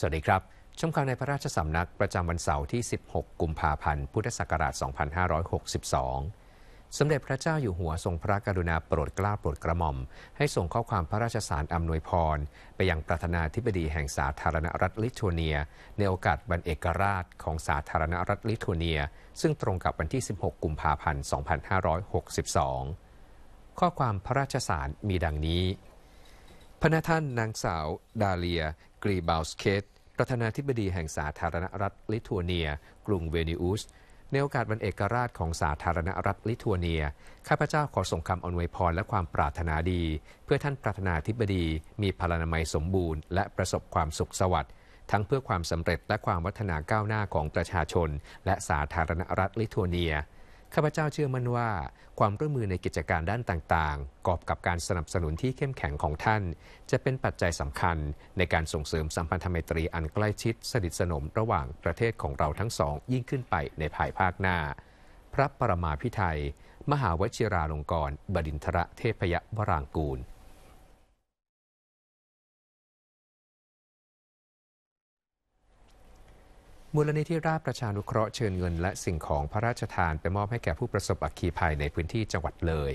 สวัสดีครับชมข่าวในพระราชสำนักประจำวันเสาร์ที่ 16 กุมภาพันธ์ พุทธศักราช 2562 สมเด็จพระเจ้าอยู่หัวทรงพระกรุณาโปรดเกล้าโปรดกระหม่อม ให้ส่งข้อความพระราชสารอำนวยพร ไปยังประธานาธิบดีแห่งสาธารณรัฐลิทัวเนีย ในโอกาสวันเอกราชของสาธารณรัฐลิทัวเนีย ซึ่งตรงกับวันที่ 16 กุมภาพันธ์ 2562 ข้อความพระราชสารมีดังนี้พระนาท่านนางสาว ดาเลีย กรีบาวสเคตประธานาธิบดีแห่งสาธารณรัฐ ลิทัวเนีย กรุงเวนิอุสในโอกาสวันเอกราชของสาธารณรัฐลิทัวเนีย ข้าพเจ้าขอส่งคำอนวยพรและ ความปรารถนาดี เพื่อท่านประธานาธิบดีมีพลานามัยสมบูรณ์ และประสบความสุขสวัสดิ์ทั้งเพื่อความสำเร็จและความวัฒนาก้าวหน้าของประชาชนและสาธารณรัฐลิทัวเนียข้าพเจ้าเชื่อมั่นว่า ความร่วมมือในกิจการด้านต่างๆ กอบกับการสนับสนุนที่เข้มแข็งของท่าน จะเป็นปัจจัยสำคัญในการส่งเสริมสัมพันธไมตรีอันใกล้ชิดสนิทสนมระหว่างประเทศของเราทั้งสองยิ่งขึ้นไปในภายภาคหน้า พระประมาพิไทยมหาวชิราลงกรณ์บดินทรเทพยวรางกูลมูลนิธิราชประชานุเคราะห์เชิญเงินและสิ่งของพระราชทานไปมอบให้แก่ผู้ประสบอัคคีภัยในพื้นที่จังหวัดเลย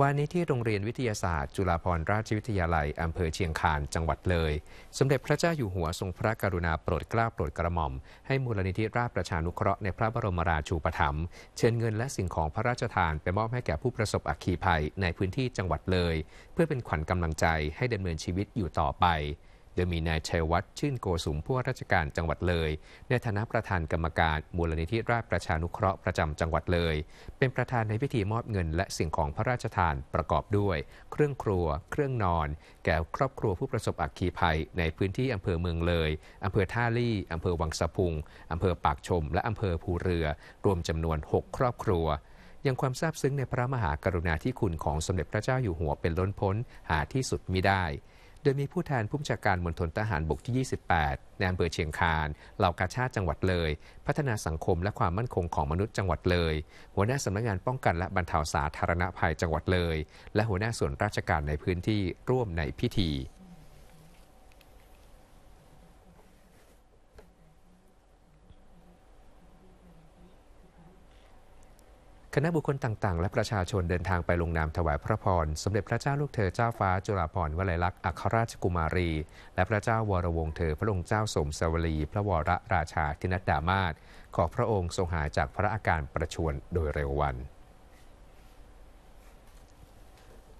วันนี้ที่โรงเรียนวิทยาศาสตร์จุฬาภรณราชวิทยาลัยอำเภอเชียงคานจังหวัดเลย สมเด็จพระเจ้าอยู่หัวทรงพระกรุณาโปรดเกล้าโปรดกระหม่อมให้มูลนิธิราชประชานุเคราะห์ในพระบรมราชูปถัมภ์เชิญเงินและสิ่งของพระราชทานไปมอบให้แก่ผู้ประสบอัคคีภัยในพื้นที่จังหวัดเลย เพื่อเป็นขวัญกำลังใจให้ดำเนินชีวิตอยู่ต่อไปดยมีนายชัยวัฒน์ชื่นโกสุมผู้ว่าราชการจังหวัดเลย ในฐานะประธานกรรมการ มูลนิธิราชประชานุเคราะห์ประจำจังหวัดเลย เป็นประธานในพิธีมอบเงิน และสิ่งของพระราชทานประกอบด้วย เครื่องครัว เครื่องนอน แก่ครอบครัวผู้ประสบอัคคีภัยในพื้นที่ อำเภอเมืองเลยอำเภอท่าลี่อำเภอวังสะพุงอำเภอปากชม และอำเภอภูเรือ รวมจำนวน6ครอบครัว ยังความซาบซึ้งในพระมหากรุณาธิคุณของสมเด็จพระเจ้าอยู่หัวเป็นล้นพ้นหาที่สุดมิได้โดยมีผู้แทนผู้บัญชาการมณฑลทหารบกที่ 28ในอำเภอเชียงคาน เหล่ากาชาติจังหวัดเลย พัฒนาสังคมและความมั่นคงของมนุษย์จังหวัดเลย หัวหน้าสำนักงานป้องกันและบรรเทาสาธารณภัยจังหวัดเลย และหัวหน้าส่วนราชการในพื้นที่ร่วมในพิธีคณะบุคคลต่าง ๆ และประชาชนเดินทางไปลงนามถวายพระพร สมเด็จพระเจ้าลูกเธอเจ้าฟ้าจุฬาภรณ์วลัยลักษณ์ อัครราชกุมารี และพระเจ้าวรวงเธอพระองค์เจ้าสมสวรีพระวรราชาธินัดดามาศขอพระองค์ทรงหายจากพระอาการประชวรโดยเร็ววัน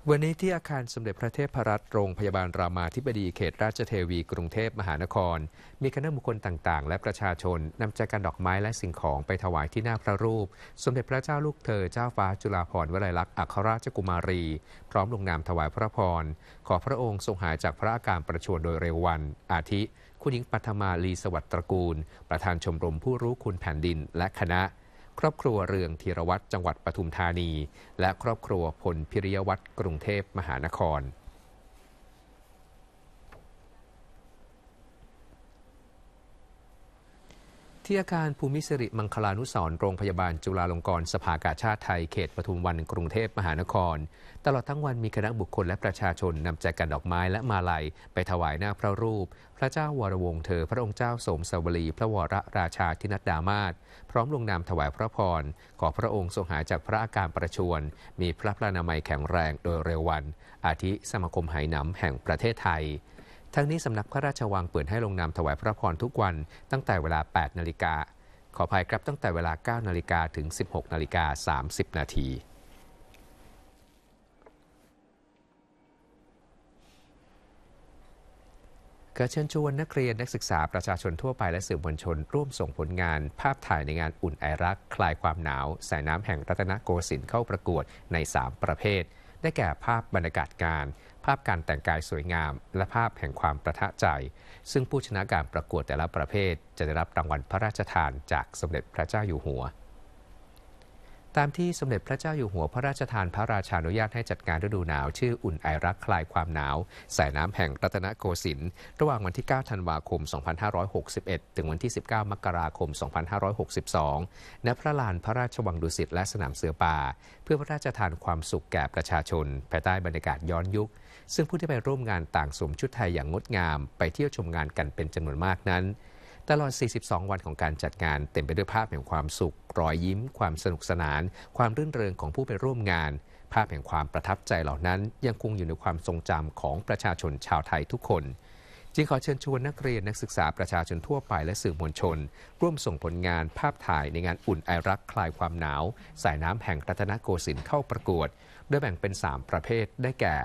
วันนี้ที่อาคารสมเด็จพระเทพรัตน์โรงพยาบาลรามาธิบดีเขตราชเทวีกรุงเทพมหานคร มีคณะบุคคลต่างๆ และประชาชน นำแจกันดอกไม้และสิ่งของไปถวายที่หน้าพระรูป สมเด็จพระเจ้าลูกเธอเจ้าฟ้าจุฬาภรณ์วลัยลักษณ์อัครราชกุมารี พร้อมลงนามถวายพระพร ขอพระองค์ทรงหายจากพระอาการประชวรโดยเร็ววัน อาทิคุณหญิงปัทมาลีสวัสดิ์ตระกูล ประธานชมรมผู้รู้คุณแผ่นดินและคณะครอบครัวเรืองธีรวัตรจังหวัดปทุมธานี และครอบครัวพลพิริยวัตรกรุงเทพมหานครที่อาคารภูมิสิริมังคลานุสรโรงพยาบาลจุฬาลงกรณ์สภากาชาติไทยเขตปทุมวันกรุงเทพมหานคร ตลอดทั้งวันมีคณะบุคคลและประชาชน นำแจกันดอกไม้และมาลัย ไปถวายหน้าพระรูปพระเจ้าวรวงเธอพระองค์เจ้าสมสวรี พระวรราชาธินัดดามาศพร้อมลงนามถวายพระพรขอพระองค์ทรงหายจากพระอาการประชวรมีพระพลานามัยแข็งแรงโดยเร็ววัน อาทิสมาคมไหหนำแห่งประเทศไทยทั้งนี้สำนักพระราชวังเปิดให้ลงนามถวายพระพรทุกวันตั้งแต่เวลา 8 นาฬิกา ขออภัยครับตั้งแต่เวลา 9 นาฬิกาถึง 16 นาฬิกา 30 นาทีกระเชิญชวนนักเรียนนักศึกษาประชาชนทั่วไปและสื่อมวลชน ร่วมส่งผลงาน ภาพถ่ายในงานอุ่นไอรักคลายความหนาวสายน้ำแห่งรัตนโกสินทร์เข้าประกวดใน 3 ประเภท ได้แก่ภาพบรรยากาศการภาพการแต่งกายสวยงามและภาพแห่งความประทะใจ ซึ่งผู้ชนะการประกวดแต่ละประเภท จะได้รับรางวัลพระราชทานจากสมเด็จพระเจ้าอยู่หัวตามที่สมเด็จพระเจ้าอยู่หัวพระราชทานพระราชานุญาตให้จัดงานฤดูหนาว ชื่ออุ่นไอรักคลายความหนาวสายน้ำแห่งรัตนโกสินทร์ระหว่างวันที่ 9 ธันวาคม 2561 ถึงวันที่ 19 มกราคม 2562 ณ พระลานพระราชวังดุสิตและสนามเสือป่า เพื่อพระราชทานความสุขแก่ประชาชน ภายใต้บรรยากาศย้อนยุค ซึ่งผู้ที่ไปร่วมงานต่างสวมชุดไทยอย่างงดงาม ไปเที่ยวชมงานกันเป็นจำนวนมากนั้นตลอด 42 วันของการจัดงานเต็มไปด้วยภาพแห่งความสุข รอยยิ้มความสนุกสนาน ความรื่นเริงของผู้ไปร่วมงาน ภาพแห่งความประทับใจเหล่านั้น ยังคงอยู่ในความทรงจำของประชาชนชาวไทยทุกคนจึงขอเชิญชวนนักเรียนนักศึกษาประชาชนทั่วไปและสื่อมวลชน ร่วมส่งผลงาน ภาพถ่ายในงานอุ่นไอรักคลายความหนาว สายน้ำแห่งรัตนโกสินทร์เข้าประกวดโดยแบ่งเป็น 3 ประเภทได้แก่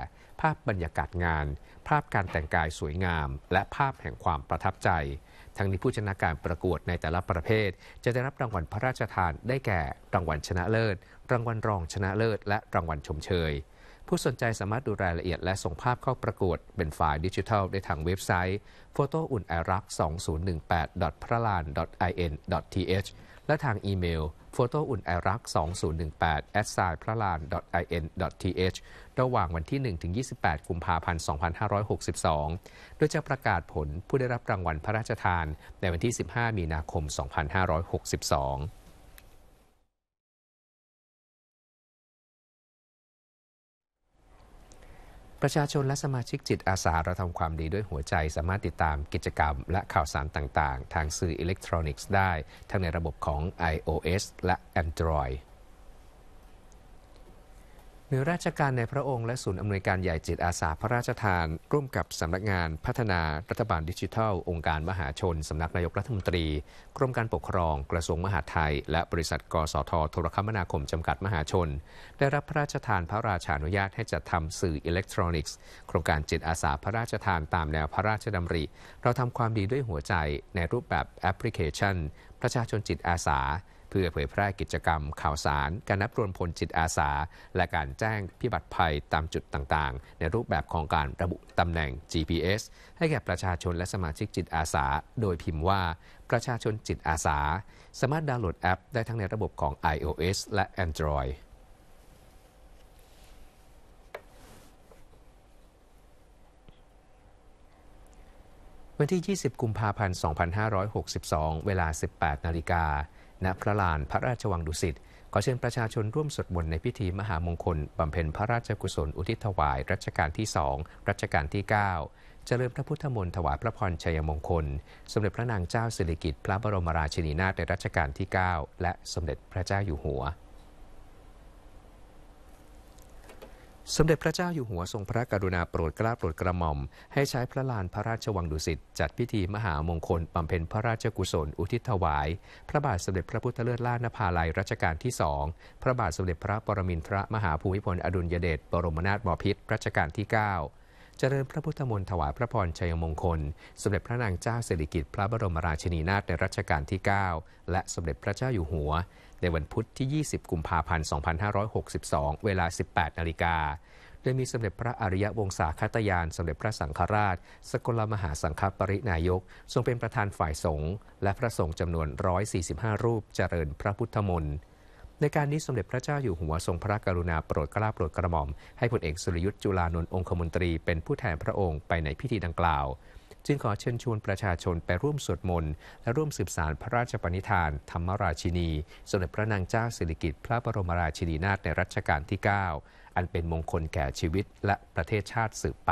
ภาพบรรยากาศงาน ภาพการแต่งกายสวยงาม และภาพแห่งความประทับใจทั้งนี้ผู้ชนะการประกวดในแต่ละประเภท จะได้รับรางวัลพระราชทานได้แก่รางวัลชนะเลิศ รางวัลรองชนะเลิศ และรางวัลชมเชย ผู้สนใจสามารถดูรายละเอียดและส่งภาพเข้าประกวดเป็นไฟล์ดิจิทัลได้ทางเว็บไซต์ photo u n a r a k 2 0 1 8 p r a l a n i n t h และทางอีเมลโฟโต้อุ่นไอรัก2018 at s i พระลาน in th ระหว่างวันที่ 1 ถึง 28กุมภาพันธ์ 2562 โดยจะประกาศผลผู้ได้รับรางวัลพระราชทาน ในวันที่ 15 มีนาคม 2562ประชาชนและสมาชิกจิตอาสาเราทำความดีด้วยหัวใจสามารถติดตามกิจกรรมและข่าวสารต่างๆ ทางสื่ออิเล็กทรอนิกส์ได้ ทั้งในระบบของ iOS และ Android น่ยราชการในพระองค์และศูนย์อำนวยการใหญ่จิตอาสาพระราชทาน ร่วมกับสำนักงานพัฒนารัฐบาลดิจิทัล องค์การมหาชนสำนักนายกรัฐมนตรีกรมการปกครองกระทรวงมหาดไทย และบริษัทกสทโทรคมนาคมจำกัดมหาชน ได้รับพระราชทานพระราชานุญาตให้จัดทำสื่ออิเล็กทรอนิกส์โครงการจิตอาสาพระราชทานตามแนวพระราชดำริ เราทำความดีด้วยหัวใจในรูปแบบแอปพลิเคชันประชาชนจิตอาสาพื่อเผยแพร่กิจกรรมข่าวสาร การนับรวมพลจิตอาสา และการแจ้งพิบัติภัยตามจุดต่าง ๆ ในรูปแบบของการระบุตำแหน่ง GPS ให้แก่ประชาชนและสมาชิกจิตอาสา โดยพิมพ์ว่าประชาชนจิตอาสา สามารถดาวน์โหลดแอปได้ทั้งในระบบของ iOS และ Android วันที่ 20 กุมภาพันธ์ 2562 เวลา 18นาฬิกาณพระลานพระราชวังดุสิตขอเชิญประชาชนร่วมสวดมนต์ในพิธี มหามงคลบำเพ็ญพระราชกุศลอุทิศถวาย รัชกาลที่สองรัชกาลที่ 9 เจริญพระพุทธมนต์ถวายพระพรชัยมงคล สมเด็จพระนางเจ้าสิริกิติ์พระบรมราชินีนาถในรัชกาลที่ 9 และสมเด็จพระเจ้าอยู่หัวสมเด็จพระเจ้าอยู่หัวทรงพระกรุณาโปรดกล้าโปรดกระหม่อม ให้ใช้พระลานพระราชวังดุสิตจัดพิธีมหามงคลบำเพ็ญพระราชกุศลอุทิศถวาย พระบาทสมเด็จพระพุทธเลิศล่านภาลัยรัชกาลที่สองพระบาทสมเด็จพระปรมินทรมหาภูมิพลอดุลยเดชบรมนาถบพิตรรัชกาลที่9เจริญพระพุทธมนต์ถวายพระพรชัยมงคล สมเด็จพระนางเจ้าสิริกิติ์พระบรมราชินีนาถในรัชกาลที่ 9 และสมเด็จพระเจ้าอยู่หัว ในวันพุธที่ 20 กุมภาพันธ์2562 เวลา 18นาฬิกาโดยมีสมเด็จพระอริยวงศาคตยานสมเด็จพระสังฆราช สกลมหาสังฆปรินายก ทรงเป็นประธานฝ่ายสงฆ์และพระสงฆ์จำนวน 145 รูปเจริญพระพุทธมนต์ในการนี้สมเด็จพระเจ้าอยู่หัวทรงพระกรุณาโปรดกล้าโปรดกระหม่อมให้พลเอกสุรยุทธ์จุลานนท์องคมนตรีเป็นผู้แทนพระองค์ไปในพิธีดังกล่าว จึงขอเชิญชวนประชาชนไปร่วมสวดมนต์และร่วมสืบสารพระราชปณิธานธรรมราชินี สมเด็จพระนางเจ้าสิริกิติ์พระบรมราชินีนาถในรัชกาลที่ 9 อันเป็นมงคลแก่ชีวิตและประเทศชาติสืบไป